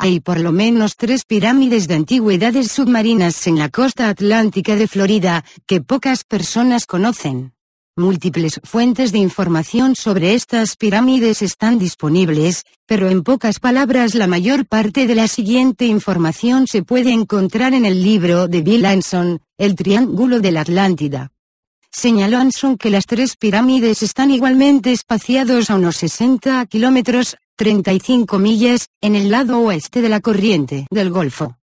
Hay por lo menos tres pirámides de antigüedades submarinas en la costa atlántica de Florida, que pocas personas conocen. Múltiples fuentes de información sobre estas pirámides están disponibles, pero en pocas palabras la mayor parte de la siguiente información se puede encontrar en el libro de Bill Anson, El Triángulo de la Atlántida. Señaló Anson que las tres pirámides están igualmente espaciados a unos 60 kilómetros 35 millas, en el lado oeste de la corriente del Golfo.